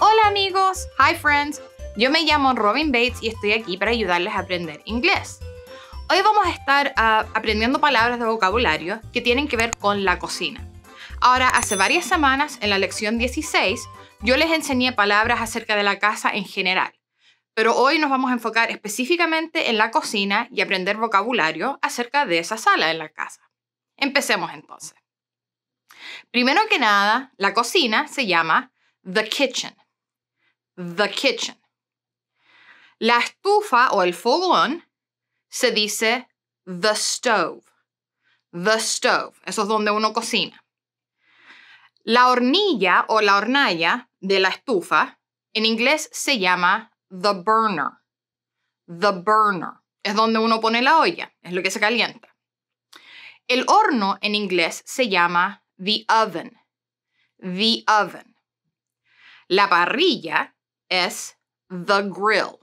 Hola amigos, hi friends. Yo me llamo Robin Bates y estoy aquí para ayudarles a aprender inglés. Hoy vamos a estar ah, aprendiendo palabras de vocabulario que tienen que ver con la cocina. Ahora, hace varias semanas, en la lección 16, yo les enseñé palabras acerca de la casa en general. Pero hoy nos vamos a enfocar específicamente en la cocina y aprender vocabulario acerca de esa sala en la casa. Empecemos entonces. Primero que nada, la cocina se llama the kitchen. The kitchen. La estufa o el fogón se dice the stove. The stove. Eso es donde uno cocina. La hornilla o la hornalla de la estufa en inglés se llama the burner. The burner. Es donde uno pone la olla, es lo que se calienta. El horno en inglés se llama the oven. The oven. La parrilla es the grill.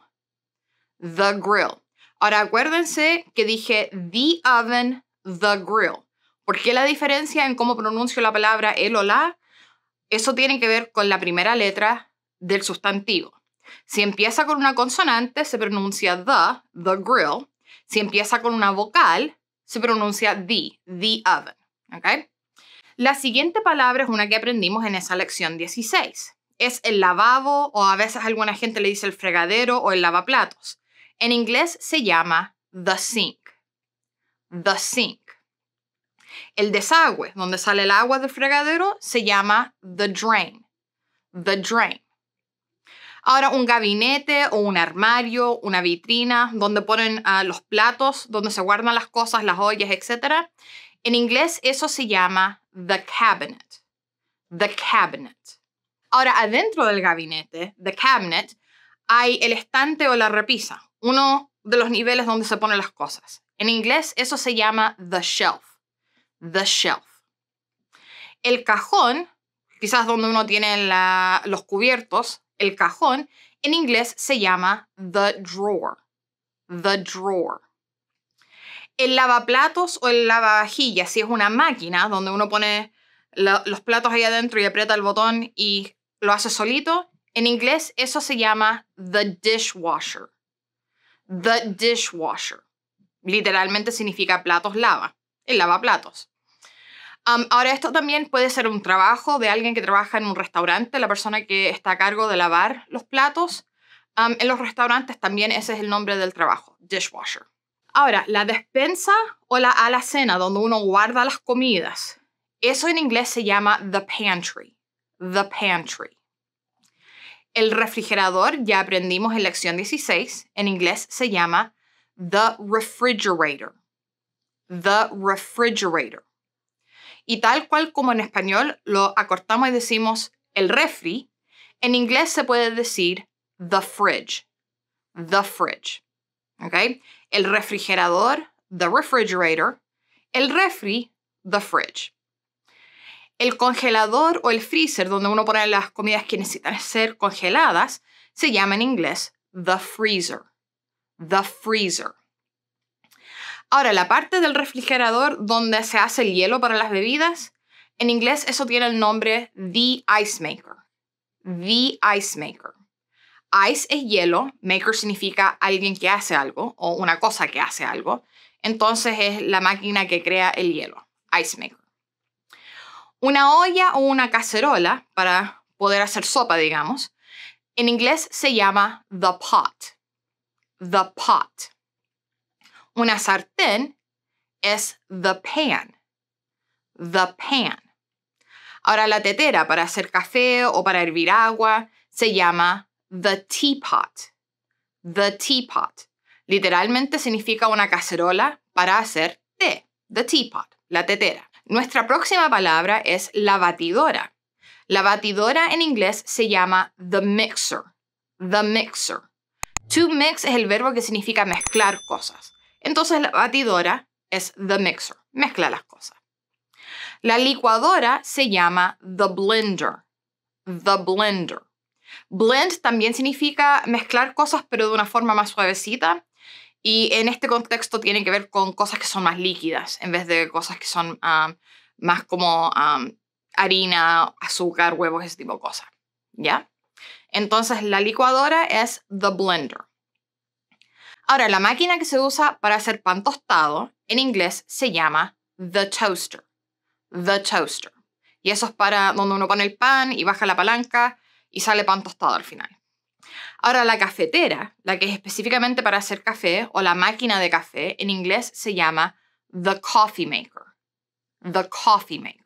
The grill. Ahora acuérdense que dije the oven, the grill. ¿Por qué la diferencia en cómo pronuncio la palabra el o la? Eso tiene que ver con la primera letra del sustantivo. Si empieza con una consonante, se pronuncia the, the grill. Si empieza con una vocal, se pronuncia the, the oven. La siguiente palabra es una que aprendimos en esa lección 16. Es el lavabo o a veces alguna gente le dice el fregadero o el lavaplatos. En inglés se llama the sink. The sink. El desagüe, donde sale el agua del fregadero, se llama the drain. The drain. Ahora un gabinete o un armario, una vitrina, donde ponen ah, los platos, donde se guardan las cosas, las ollas, etc. En inglés eso se llama the cabinet. The cabinet. Ahora adentro del gabinete, the cabinet, hay el estante o la repisa, uno de los niveles donde se ponen las cosas. En inglés eso se llama the shelf. The shelf. El cajón, quizás donde uno tiene los cubiertos, el cajón, en inglés se llama the drawer. The drawer. El lavaplatos o el lavavajillas, si es una máquina donde uno pone los platos ahí adentro y aprieta el botón y lo hace solito, en inglés eso se llama the dishwasher. The dishwasher. Literalmente significa platos lava, el lavaplatos ahora, esto también puede ser un trabajo de alguien que trabaja en un restaurante, la persona que está a cargo de lavar los platos. en los restaurantes también ese es el nombre del trabajo, dishwasher. Ahora, la despensa o la alacena donde uno guarda las comidas, eso en inglés se llama the pantry. The pantry. El refrigerador, ya aprendimos en lección 16, en inglés se llama the refrigerator. The refrigerator y tal cual como en español lo acortamos y decimos el refri, en inglés se puede decir the fridge, the fridge, okay, El refrigerador, the refrigerator, el refri, the fridge. El congelador o el freezer, donde uno pone las comidas que necesitan ser congeladas, se llama en inglés the freezer, the freezer. Ahora, la parte del refrigerador donde se hace el hielo para las bebidas, en inglés eso tiene el nombre The Ice Maker. The Ice Maker. Ice es hielo, maker significa alguien que hace algo o una cosa que hace algo. Entonces es la máquina que crea el hielo, Ice Maker. Una olla o una cacerola para poder hacer sopa, digamos, en inglés se llama the pot. The pot. Una sartén es the pan. The pan. Ahora la tetera para hacer café o para hervir agua se llama the teapot. The teapot. Literalmente significa una cacerola para hacer té. The teapot, la tetera. Nuestra próxima palabra es la batidora. La batidora en inglés se llama the mixer. The mixer. To mix es el verbo que significa mezclar cosas. Entonces la batidora es the mixer, mezcla las cosas. La licuadora se llama the blender, the blender. Blend también significa mezclar cosas pero de una forma más suavecita y en este contexto tiene que ver con cosas que son más líquidas en vez de cosas que son ah, más como ah, harina, azúcar, huevos, ese tipo de cosas. ¿Ya? Entonces la licuadora es the blender. Ahora, la máquina que se usa para hacer pan tostado en inglés se llama the toaster. The toaster. Y eso es para donde uno pone el pan y baja la palanca y sale pan tostado al final. Ahora, la cafetera, la que es específicamente para hacer café o la máquina de café, en inglés se llama the coffee maker. The coffee maker.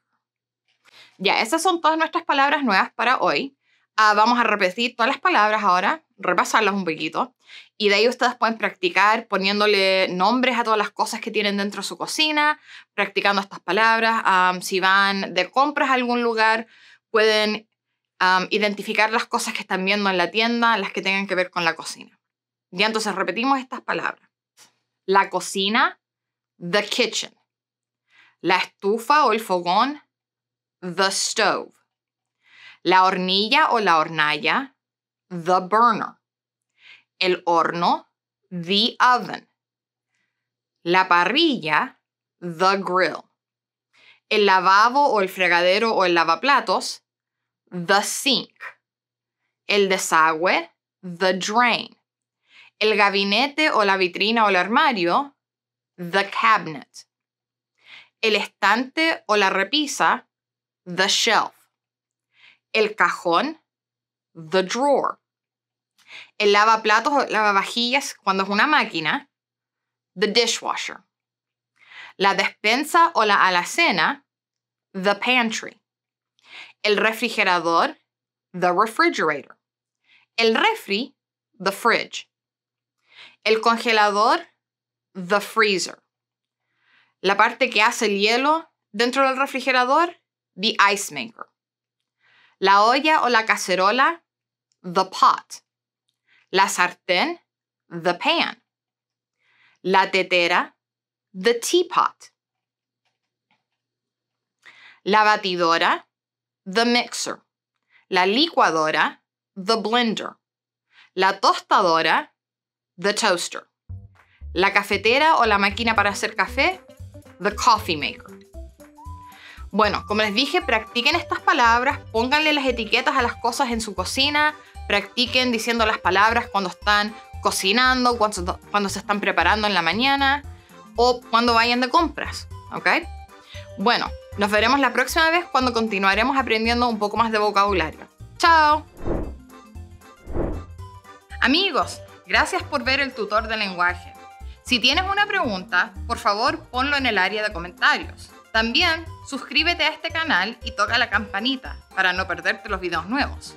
Ya, esas son todas nuestras palabras nuevas para hoy. Ah, vamos a repetir todas las palabras ahora, repasarlas un poquito. Y de ahí ustedes pueden practicar poniéndole nombres a todas las cosas que tienen dentro de su cocina, practicando estas palabras. si van de compras a algún lugar, pueden identificar las cosas que están viendo en la tienda, las que tengan que ver con la cocina. Y entonces repetimos estas palabras. La cocina, the kitchen. La estufa o el fogón, the stove la hornilla o la hornalla, the burner, el horno, the oven, la parrilla, the grill, el lavabo o el fregadero o el lavaplatos, the sink, el desagüe, the drain, el gabinete o la vitrina o el armario, the cabinet, el estante o la repisa, the shelf el cajón, the drawer. El lavaplatos o lavavajillas cuando es una máquina, the dishwasher. La despensa o la alacena, the pantry. El refrigerador, the refrigerator. El refri, the fridge. El congelador, the freezer. La parte que hace el hielo dentro del refrigerador, the ice maker. La olla o la cacerola, the pot. La sartén, the pan. La tetera, the teapot. La batidora, the mixer. La licuadora, the blender. La tostadora, the toaster. La cafetera o la máquina para hacer café, the coffee maker. Bueno, como les dije, practiquen estas palabras, pónganle las etiquetas a las cosas en su cocina, practiquen diciendo las palabras cuando están cocinando, cuando, se están preparando en la mañana o cuando vayan de compras, ¿ok? Bueno, nos veremos la próxima vez cuando continuaremos aprendiendo un poco más de vocabulario. ¡Chao! Amigos, gracias por ver el tutor de lenguaje. Si tienes una pregunta, por favor ponlo en el área de comentarios. También suscríbete a este canal y toca la campanita para no perderte los videos nuevos.